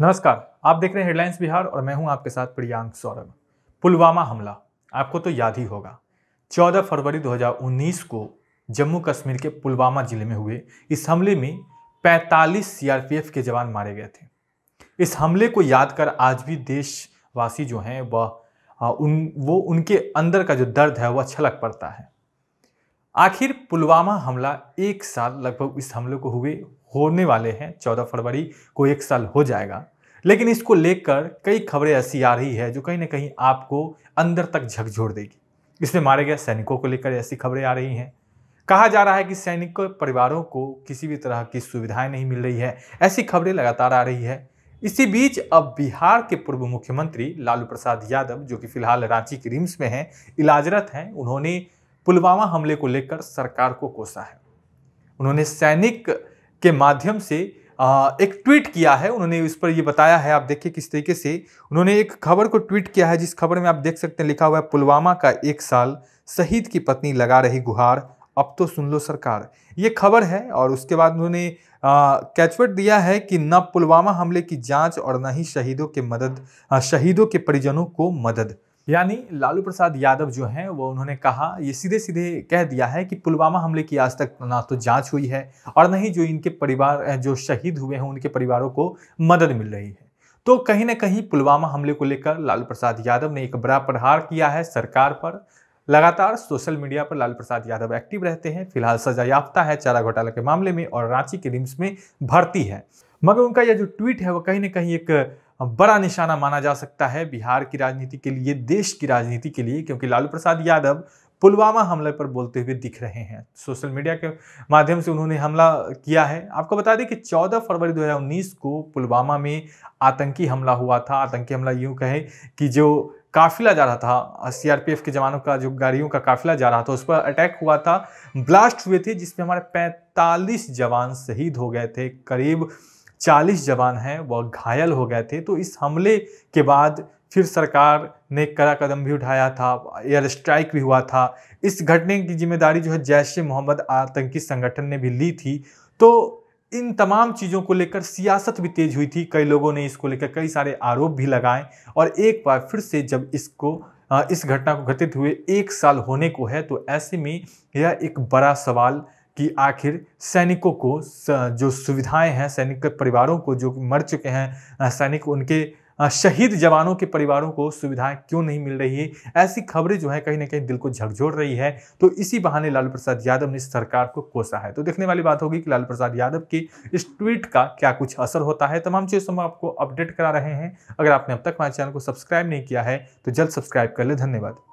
नमस्कार आप देख रहे हैं हेडलाइंस बिहार और मैं हूं आपके साथ प्रियांक सौरभ पुलवामा हमला आपको तो याद ही होगा 14 फरवरी 2019 को जम्मू कश्मीर के पुलवामा जिले में हुए इस हमले में 45 सीआरपीएफ के जवान मारे गए थे इस हमले को याद कर आज भी देशवासी जो हैं वह उन वो उनके अंदर का जो दर्द है वह छलक पड़ता है आखिर पुलवामा हमला एक साल लगभग इस हमले को हुए होने वाले हैं चौदह फरवरी को एक साल हो जाएगा लेकिन इसको लेकर कई खबरें ऐसी आ रही है जो कहीं ना कहीं आपको अंदर तक झकझोर देगी इसमें मारे गए सैनिकों को लेकर ऐसी खबरें आ रही हैं कहा जा रहा है कि सैनिक परिवारों को किसी भी तरह की सुविधाएं नहीं मिल रही है ऐसी खबरें लगातार आ रही है इसी बीच अब बिहार के पूर्व मुख्यमंत्री लालू प्रसाद यादव जो कि फिलहाल रांची के रिम्स में हैं इलाजरत हैं उन्होंने पुलवामा हमले को लेकर सरकार को कोसा है उन्होंने सैनिक के माध्यम से एक ट्वीट किया है उन्होंने इस पर ये बताया है आप देखिए किस तरीके से उन्होंने एक खबर को ट्वीट किया है जिस खबर में आप देख सकते हैं लिखा हुआ है पुलवामा का एक साल शहीद की पत्नी लगा रही गुहार अब तो सुन लो सरकार ये खबर है और उसके बाद उन्होंने कैचवर्ड दिया है कि न पुलवामा हमले की जांच और न ही शहीदों के मदद आ, शहीदों के परिजनों को मदद यानी लालू प्रसाद यादव जो हैं वो उन्होंने कहा ये सीधे सीधे कह दिया है कि पुलवामा हमले की आज तक ना तो जांच हुई है और ही जो इनके परिवार जो शहीद हुए हैं उनके परिवारों को मदद मिल रही है तो कहीं ना कहीं पुलवामा हमले को लेकर लालू प्रसाद यादव ने एक बड़ा प्रहार किया है सरकार पर लगातार सोशल मीडिया पर लालू प्रसाद यादव एक्टिव रहते हैं फिलहाल सजा याफ्ता है चारा घोटाला के मामले में और रांची के रिम्स में भर्ती है मगर उनका यह जो ट्वीट है वो कहीं ना कहीं एक बड़ा निशाना माना जा सकता है बिहार की राजनीति के लिए देश की राजनीति के लिए क्योंकि लालू प्रसाद यादव पुलवामा हमले पर बोलते हुए दिख रहे हैं सोशल मीडिया के माध्यम से उन्होंने हमला किया है आपको बता दें कि 14 फरवरी 2019 को पुलवामा में आतंकी हमला हुआ था आतंकी हमला यूं कहें कि जो काफिला जा रहा था सीआरपीएफ के जवानों का जो गाड़ियों का काफिला जा रहा था उस पर अटैक हुआ था ब्लास्ट हुए थे जिसमें हमारे 45 जवान शहीद हो गए थे करीब 40 जवान हैं वह घायल हो गए थे तो इस हमले के बाद फिर सरकार ने कड़ा कदम भी उठाया था एयर स्ट्राइक भी हुआ था इस घटने की जिम्मेदारी जो है जैश ए मोहम्मद आतंकी संगठन ने भी ली थी तो इन तमाम चीज़ों को लेकर सियासत भी तेज हुई थी कई लोगों ने इसको लेकर कई सारे आरोप भी लगाए और एक बार फिर से जब इसको इस घटना को घटित हुए एक साल होने को है तो ऐसे में यह एक बड़ा सवाल कि आखिर सैनिकों को जो सुविधाएं हैं सैनिक के परिवारों को जो मर चुके हैं सैनिक उनके शहीद जवानों के परिवारों को सुविधाएं क्यों नहीं मिल रही है ऐसी खबरें जो है कहीं ना कहीं दिल को झकझोर रही है तो इसी बहाने लालू प्रसाद यादव ने सरकार को कोसा है तो देखने वाली बात होगी कि लालू प्रसाद यादव की इस ट्वीट का क्या कुछ असर होता है तमाम चीज़ों में आपको अपडेट करा रहे हैं अगर आपने अब तक हमारे चैनल को सब्सक्राइब नहीं किया है तो जल्द सब्सक्राइब कर ले धन्यवाद